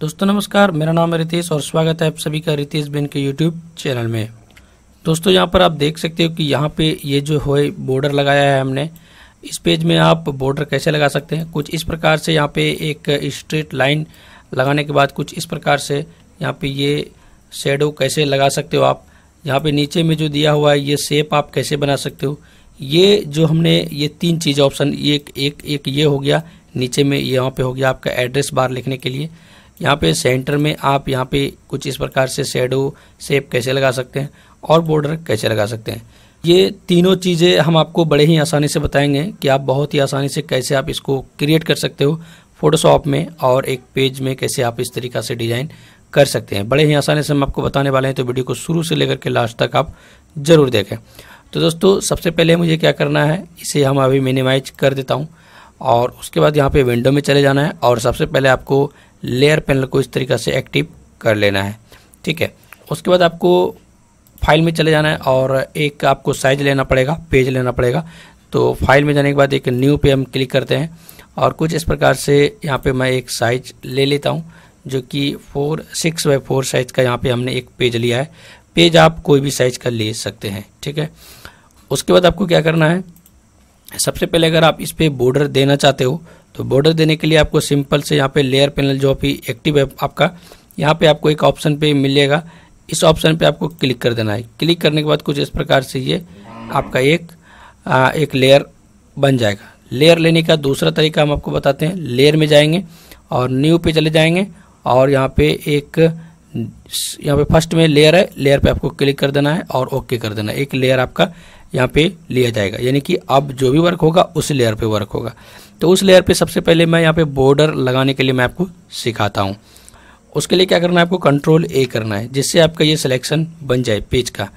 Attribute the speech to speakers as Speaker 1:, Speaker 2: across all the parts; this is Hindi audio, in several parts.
Speaker 1: दोस्तों नमस्कार मेरा नाम है रितेश और स्वागत है आप सभी का रितेश बेन के यूट्यूब चैनल में दोस्तों यहाँ पर आप देख सकते हो कि यहाँ पे ये जो है बॉर्डर लगाया है हमने इस पेज में आप बॉर्डर कैसे लगा सकते हैं कुछ इस प्रकार से यहाँ पे एक स्ट्रेट लाइन लगाने के बाद कुछ इस प्रकार से यहाँ पे ये शेडो कैसे लगा सकते हो आप यहाँ पे नीचे में जो दिया हुआ है ये शेप आप कैसे बना सकते हो ये जो हमने ये तीन चीज़ ऑप्शन एक एक एक ये हो गया नीचे में यहाँ पे हो गया आपका एड्रेस बार लिखने के लिए यहाँ पे सेंटर में आप यहाँ पे कुछ इस प्रकार से शेडो सेप कैसे लगा सकते हैं और बॉर्डर कैसे लगा सकते हैं ये तीनों चीज़ें हम आपको बड़े ही आसानी से बताएंगे कि आप बहुत ही आसानी से कैसे आप इसको क्रिएट कर सकते हो फोटोशॉप में और एक पेज में कैसे आप इस तरीका से डिज़ाइन कर सकते हैं बड़े ही आसानी से हम आपको बताने वाले हैं तो वीडियो को शुरू से लेकर के लास्ट तक आप ज़रूर देखें तो दोस्तों सबसे पहले मुझे क्या करना है इसे हम अभी मिनिमाइज कर देता हूँ और उसके बाद यहाँ पे विंडो में चले जाना है और सबसे पहले आपको लेयर पैनल को इस तरीके से एक्टिव कर लेना है ठीक है उसके बाद आपको फाइल में चले जाना है और एक आपको साइज लेना पड़ेगा पेज लेना पड़ेगा तो फाइल में जाने के बाद एक न्यू पे हम क्लिक करते हैं और कुछ इस प्रकार से यहाँ पे मैं एक साइज ले लेता हूँ जो कि four six by four size का यहाँ पे हमने एक पेज लिया है पेज आप कोई भी साइज का ले सकते हैं ठीक है उसके बाद आपको क्या करना है सबसे पहले अगर आप इस पर बॉर्डर देना चाहते हो तो बॉर्डर देने के लिए आपको सिंपल से यहाँ पे लेयर पैनल जो भी एक्टिव है आपका यहाँ पे आपको एक ऑप्शन पे मिलेगा इस ऑप्शन पे आपको क्लिक कर देना है क्लिक करने के बाद कुछ इस प्रकार से ये आपका एक आ, एक लेयर बन जाएगा लेयर लेने का दूसरा तरीका हम आपको बताते हैं लेयर में जाएंगे और न्यू पे चले जाएंगे और यहाँ पे एक यहाँ पे फर्स्ट में लेयर है लेयर पे आपको क्लिक कर देना है और ओके कर देना है एक लेयर आपका यहाँ पे लिया जाएगा यानी कि अब जो भी वर्क होगा उस लेयर पे वर्क होगा तो उस लेयर पे सबसे पहले मैं यहाँ पे बॉर्डर लगाने के लिए मैं आपको सिखाता हूँ उसके लिए क्या करना है आपको कंट्रोल ए करना है जिससे आपका ये सिलेक्शन बन जाए पेज का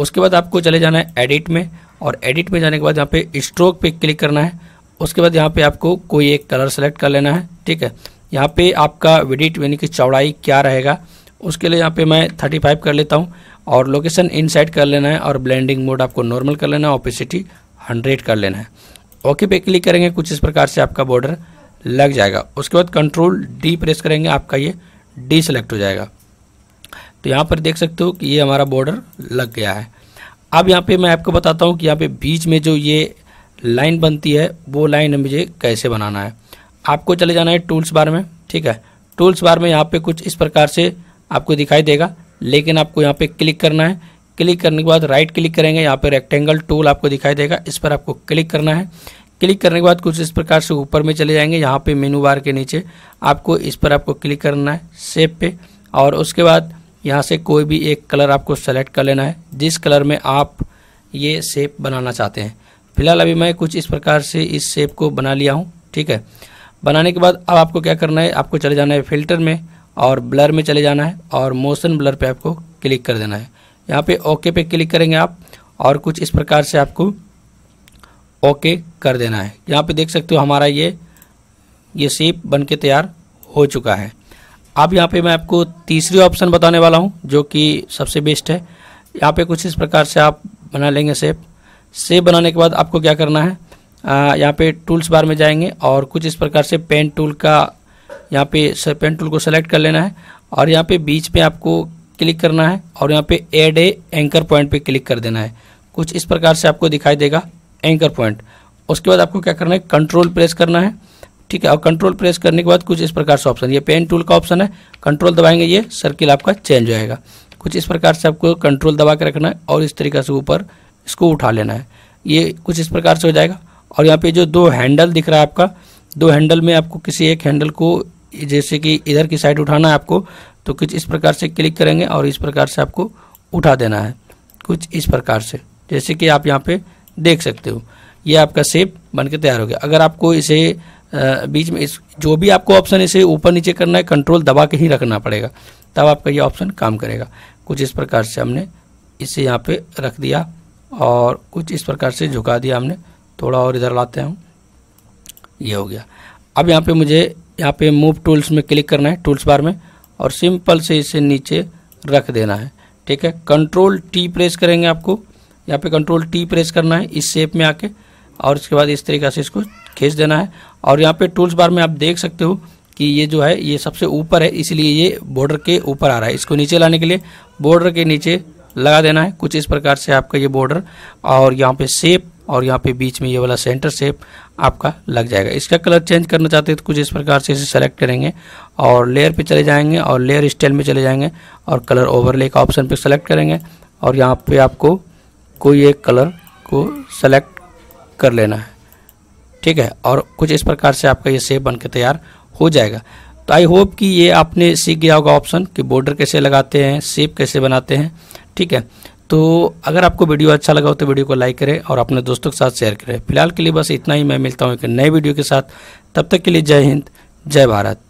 Speaker 1: उसके बाद आपको चले जाना है एडिट में और एडिट में जाने के बाद यहाँ पे स्ट्रोक पे क्लिक करना है उसके बाद यहाँ पे आपको कोई एक कलर सेलेक्ट कर लेना है ठीक है यहाँ पे आपका विडिट यानी कि चौड़ाई क्या रहेगा उसके लिए यहाँ पे मैं थर्टी फाइव कर लेता हूँ और लोकेशन इनसाइड कर लेना है और ब्लेंडिंग मोड आपको नॉर्मल कर लेना है ओपेसिटी हंड्रेड कर लेना है ओके पे क्लिक करेंगे कुछ इस प्रकार से आपका बॉर्डर लग जाएगा उसके बाद कंट्रोल डी प्रेस करेंगे आपका ये डी सेलेक्ट हो जाएगा तो यहाँ पर देख सकते हो कि ये हमारा बॉर्डर लग गया है अब यहाँ पे मैं आपको बताता हूँ कि यहाँ पे बीच में जो ये लाइन बनती है वो लाइन मुझे कैसे बनाना है आपको चले जाना है टूल्स बार में ठीक है टूल्स बार में यहाँ पे कुछ इस प्रकार से आपको दिखाई देगा लेकिन आपको यहाँ पे क्लिक करना है क्लिक करने के बाद राइट क्लिक करेंगे यहाँ पे रेक्टेंगल टूल आपको दिखाई देगा इस पर आपको क्लिक करना है क्लिक करने के बाद कुछ इस प्रकार से ऊपर में चले जाएंगे यहाँ पे मेनू बार के नीचे आपको इस पर आपको क्लिक करना है सेप पे और उसके बाद यहाँ से कोई भी एक कलर आपको सेलेक्ट कर लेना है जिस कलर में आप ये सेप बनाना चाहते हैं फिलहाल अभी मैं कुछ इस प्रकार से इस सेप को बना लिया हूँ ठीक है बनाने के बाद अब आपको क्या करना है आपको चले जाना है फिल्टर में और ब्लर में चले जाना है और मोशन ब्लर पे आपको क्लिक कर देना है यहाँ पे ओके पे क्लिक करेंगे आप और कुछ इस प्रकार से आपको ओके कर देना है यहाँ पे देख सकते हो हमारा ये ये शेप बन के तैयार हो चुका है अब यहाँ पे मैं आपको तीसरी ऑप्शन बताने वाला हूँ जो कि सबसे बेस्ट है यहाँ पे कुछ इस प्रकार से आप बना लेंगे सेप सेप बनाने के बाद आपको क्या करना है यहाँ पे टूल्स बार में जाएंगे और कुछ इस प्रकार से पेन टूल का यहाँ पे पेन टूल को सेलेक्ट कर लेना है और यहाँ पे बीच पे आपको क्लिक करना है और यहाँ पे एड ए एंकर पॉइंट पे क्लिक कर देना है कुछ इस प्रकार से आपको दिखाई देगा एंकर पॉइंट उसके बाद आपको क्या करना है कंट्रोल प्रेस करना है ठीक है और कंट्रोल प्रेस करने के बाद कुछ इस प्रकार से ऑप्शन ये पेन टूल का ऑप्शन है कंट्रोल दबाएंगे ये सर्किल आपका चेंज हो जाएगा कुछ इस प्रकार से आपको कंट्रोल दबा के रखना है और इस तरीके से ऊपर इसको उठा लेना है ये कुछ इस प्रकार से हो जाएगा और यहाँ पे जो दो हैंडल दिख रहा है आपका दो हैंडल में आपको किसी एक हैंडल को जैसे कि इधर की साइड उठाना है आपको तो कुछ इस प्रकार से क्लिक करेंगे और इस प्रकार से आपको उठा देना है कुछ इस प्रकार से जैसे कि आप यहाँ पे देख सकते हो ये आपका सेप बन के तैयार हो गया अगर आपको इसे बीच में इस जो भी आपको ऑप्शन इसे ऊपर नीचे करना है कंट्रोल दबा के ही रखना पड़ेगा तब आपका ये ऑप्शन काम करेगा कुछ इस प्रकार से हमने इसे यहाँ पे रख दिया और कुछ इस प्रकार से झुका दिया हमने थोड़ा और इधर लाते हैं ये हो गया अब यहाँ पे मुझे यहाँ पे मूव टूल्स में क्लिक करना है टूल्स बार में और सिंपल से इसे नीचे रख देना है ठीक है कंट्रोल टी प्रेस करेंगे आपको यहाँ पे कंट्रोल टी प्रेस करना है इस शेप में आके और इसके बाद इस तरीका से इसको खींच देना है और यहाँ पे टूल्स बार में आप देख सकते हो कि ये जो है ये सबसे ऊपर है इसलिए ये बॉर्डर के ऊपर आ रहा है इसको नीचे लाने के लिए बॉर्डर के नीचे लगा देना है कुछ इस प्रकार से आपका ये बॉर्डर और यहाँ पे शेप और यहाँ पे बीच में ये वाला सेंटर शेप आपका लग जाएगा इसका कलर चेंज करना चाहते हैं तो कुछ इस प्रकार से इसे सेलेक्ट करेंगे और लेयर पे चले जाएंगे और लेयर स्टाइल में चले जाएंगे और कलर ओवरले का ऑप्शन पे सेलेक्ट करेंगे और यहाँ पे आपको कोई एक कलर को सेलेक्ट कर लेना है ठीक है और कुछ इस प्रकार से आपका ये सेप बन तैयार हो जाएगा तो आई होप कि ये आपने सीख गया होगा ऑप्शन कि बॉर्डर कैसे लगाते हैं सेप कैसे बनाते हैं ठीक है तो अगर आपको वीडियो अच्छा लगा हो तो वीडियो को लाइक करें और अपने दोस्तों के साथ शेयर करें फिलहाल के लिए बस इतना ही मैं मिलता हूँ एक नए वीडियो के साथ तब तक के लिए जय हिंद जय भारत